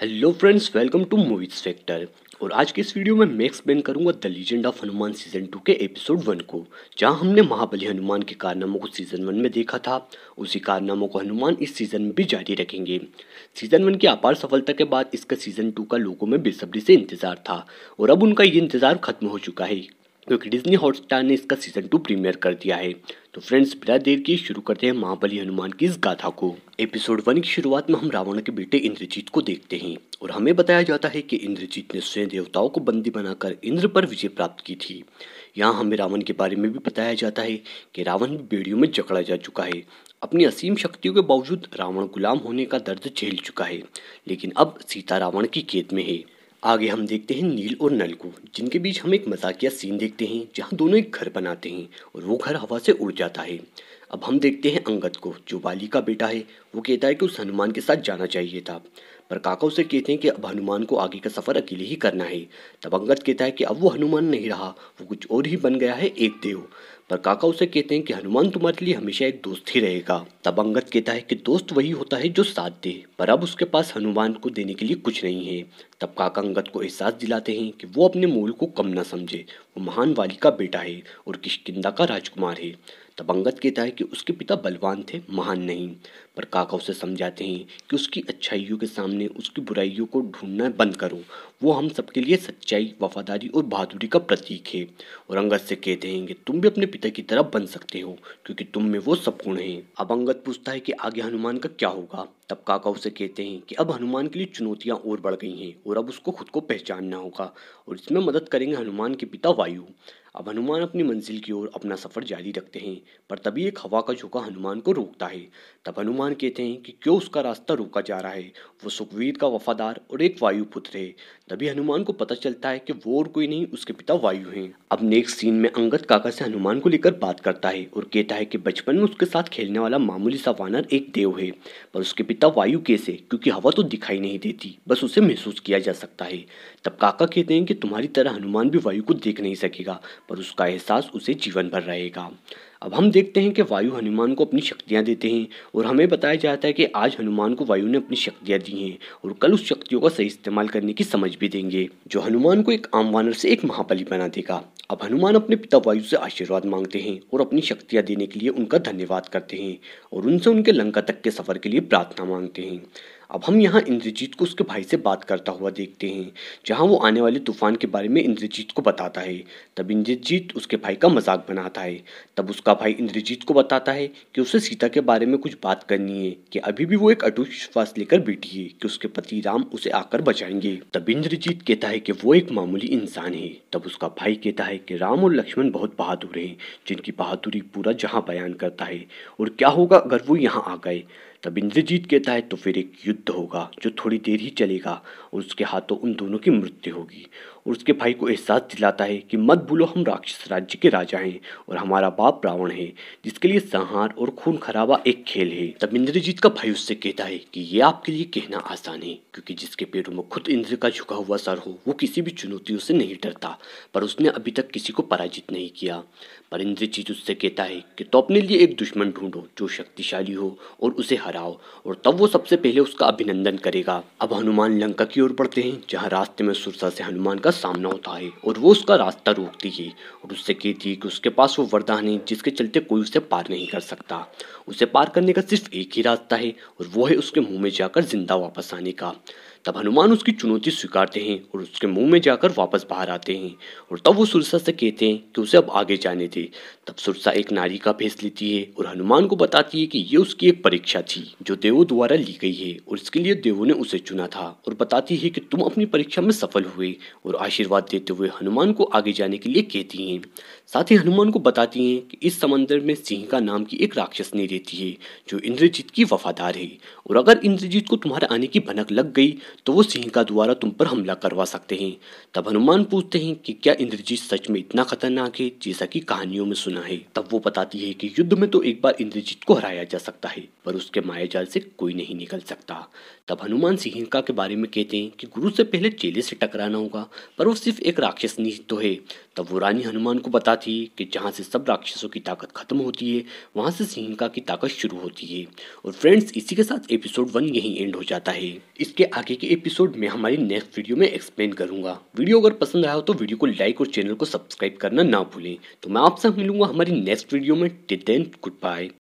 hello friends welcome to movies factor और आज के इस वीडियो में मैं एक्सप्लेन करूंगा the legend of Hanuman season two के एपिसोड वन को जहां हमने महाबली हनुमान के कारनामों को सीजन वन में देखा था उसी कारनामों को हनुमान इस सीजन में भी जारी रखेंगे सीजन वन की अपार सफलता के बाद इसका सीजन टू का लोगों में बेसब्री से इंतजार था और अब उनका ये इंतजार खत्म हो चुका है क्योंकि डिज्नी हॉटस्टार ने इसका सीजन टू प्रीमियर कर दिया है तो फ्रेंड्स बिना देर के शुरू करते हैं महाबली हनुमान की इस गाथा को एपिसोड वन की शुरुआत में हम रावण के बेटे इंद्रजीत को देखते हैं और हमें बताया जाता है कि इंद्रजीत ने स्वयं देवताओं को बंदी बनाकर इंद्र पर विजय प्राप्त की थी यहाँ हमें रावण के बारे में भी बताया जाता है कि रावण बेड़ियों में जकड़ा जा चुका है अपनी असीम शक्तियों के बावजूद रावण गुलाम होने का दर्द झेल चुका है लेकिन अब सीता रावण की कैद में है आगे हम देखते हैं नील और नल को जिनके बीच हम एक मजाकिया सीन देखते हैं जहां दोनों एक घर बनाते हैं और वो घर हवा से उड़ जाता है अब हम देखते हैं अंगद को जो वाली का बेटा है वो कहता है कि उस हनुमान के साथ जाना चाहिए था पर काका उसे कहते हैं कि अब हनुमान को आगे का सफ़र अकेले ही करना है तब अंगद कहता है कि अब वो हनुमान नहीं रहा वो कुछ और ही बन गया है एक देव पर काका उसे कहते हैं कि हनुमान तुम्हारे लिए हमेशा एक दोस्त ही रहेगा तब अंगद कहता है कि दोस्त वही होता है जो साथ दे पर अब उसके पास हनुमान को देने के लिए कुछ नहीं है तब काका अंगद को एहसास दिलाते हैं कि वो अपने मूल को कम ना समझे वो महान वाली का बेटा है और किशकिंदा का राजकुमार है तबंगत कहता है कि उसके पिता बलवान थे महान नहीं पर काका उसे समझाते हैं कि उसकी अच्छाइयों के सामने उसकी बुराइयों को ढूंढना बंद करो वो हम सबके लिए सच्चाई वफादारी और बहादुरी का प्रतीक है और अंगद से कहते हैं तुम भी अपने पिता की तरह बन सकते हो क्योंकि तुम में वो सब गुण है अब अंगद पूछता है कि आगे हनुमान का क्या होगा तब काका उसे कहते हैं कि अब हनुमान के लिए चुनौतियां और बढ़ गई हैं और अब उसको खुद को पहचानना होगा और इसमें मदद करेंगे हनुमान के पिता वायु अब हनुमान अपनी मंजिल की ओर अपना सफर जारी रखते हैं पर तभी एक हवा का झोंका हनुमान को रोकता है तब हनुमान कहते हैं कि क्यों उसका रास्ता रोका जा रहा है वो सुखवीर का वफादार और एक वायुपुत्र है तभी हनुमान को पता चलता है कि वो और कोई नहीं उसके पिता वायु हैं अब नेक्स्ट सीन में अंगद काका से हनुमान को लेकर बात करता है और कहता है कि बचपन में उसके साथ खेलने वाला मामूली सा वानर एक देव है पर उसके पिता वायु कैसे क्योंकि हवा तो दिखाई नहीं देती बस उसे महसूस किया जा सकता है तब काका कहते हैं कि तुम्हारी तरह हनुमान भी वायु को देख नहीं सकेगा पर उसका एहसास उसे जीवन भर रहेगा अब हम देखते हैं कि वायु हनुमान को अपनी शक्तियाँ देते हैं और हमें बताया जाता है कि आज हनुमान को वायु ने अपनी शक्तियाँ दी हैं और कल उस शक्तियों का सही इस्तेमाल करने की समझ भी देंगे जो हनुमान को एक आम वानर से एक महाबली बना देगा अब हनुमान अपने पिता वायु से आशीर्वाद मांगते हैं और अपनी शक्तियाँ देने के लिए उनका धन्यवाद करते हैं और उनसे उनके लंका तक के सफर के लिए प्रार्थना मांगते हैं अब हम यहाँ इंद्रजीत को उसके भाई से बात करता हुआ देखते हैं जहाँ वो आने वाले तूफान के बारे में इंद्रजीत को बताता है तब इंद्रजीत उसके भाई का मजाक बनाता है तब उसका भाई इंद्रजीत को बताता है कि उसे सीता के बारे में कुछ बात करनी है कि अभी भी वो एक अटूट विश्वास लेकर बैठी है कि उसके पति राम उसे आकर बचाएंगे तब इंद्रजीत कहता है कि वो एक मामूली इंसान है तब उसका भाई कहता है कि राम और लक्ष्मण बहुत बहादुर हैं जिनकी बहादुरी पूरा जहाँ बयान करता है और क्या होगा अगर वो यहाँ आ गए तब इंद्रजीत कहता है तो फिर एक युद्ध होगा जो थोड़ी देर ही चलेगा और उसके हाथों उन दोनों की मृत्यु होगी और उसके भाई को एहसास दिलाता है कि मत भूलो हम राक्षस राज्य के राजा हैं और हमारा बाप रावण है जिसके लिए संहार और खून खराबा एक खेल है तब इंद्रजीत का भाई उससे कहता है कि ये आपके लिए कहना आसान है क्योंकि जिसके पेड़ों में खुद इंद्र का झुका हुआ सर हो वो किसी भी चुनौतियों से नहीं डरता पर उसने अभी तक किसी को पराजित नहीं किया पर इंद्रजीत उससे कहता है कि तो अपने लिए एक दुश्मन ढूंढो जो शक्तिशाली हो और उसे हर हराओ और तब वो सबसे पहले उसका अभिनंदन करेगा अब हनुमान लंका की ओर बढ़ते हैं जहाँ रास्ते में सुरसा से हनुमान का सामना होता है और वो उसका रास्ता रोकती है और उससे कहती है कि उसके पास वो वरदान है जिसके चलते कोई उसे पार नहीं कर सकता उसे पार करने का सिर्फ एक ही रास्ता है और वो है उसके मुंह में जाकर जिंदा वापस आने का तब हनुमान उसकी चुनौती स्वीकारते हैं और उसके मुंह में जाकर वापस बाहर आते हैं और तब वो सुरसा से कहते हैं कि उसे अब आगे जाने दे तब सुरसा एक नारी का भेस लेती है और हनुमान को बताती है कि ये उसकी एक परीक्षा थी जो देवों द्वारा ली गई है और इसके लिए देवों ने उसे चुना था और बताती है कि तुम अपनी परीक्षा में सफल हुए और आशीर्वाद देते हुए हनुमान को आगे जाने के लिए कहती हैं साथ ही हनुमान को बताती हैं कि इस समंदर में सिंह का नाम की एक राक्षसनी रहती है जो इंद्रजीत की वफादार है और अगर इंद्रजीत को तुम्हारे आने की भनक लग गई तो वो सिंह का द्वारा तुम पर हमला करवा सकते हैं तब हनुमान पूछते हैं कि क्या इंद्रजीत सच में इतना खतरनाक है जैसा कि कहानियों में सुना है तब वो बताती है कि युद्ध में तो एक बार इंद्रजीत को हराया जा सकता है पर उसके माया जाल से कोई नहीं निकल सकता तब हनुमान सिंहिका के बारे में कहते हैं कि गुरु से पहले चेले से टकराना होगा पर वो सिर्फ एक राक्षस नहीं तो है तब वो रानी हनुमान को बताती है कि जहाँ से सब राक्षसों की ताकत खत्म होती है वहाँ से सिंहिका की ताकत शुरू होती है और फ्रेंड्स इसी के साथ एपिसोड वन यही एंड हो जाता है इसके आगे के एपिसोड में हमारी नेक्स्ट वीडियो में एक्सप्लेन करूंगा वीडियो अगर पसंद आया हो तो वीडियो को लाइक और चैनल को सब्सक्राइब करना ना भूलें तो मैं आपसे मिलूंगा हमारी नेक्स्ट वीडियो में टिल गुड बाय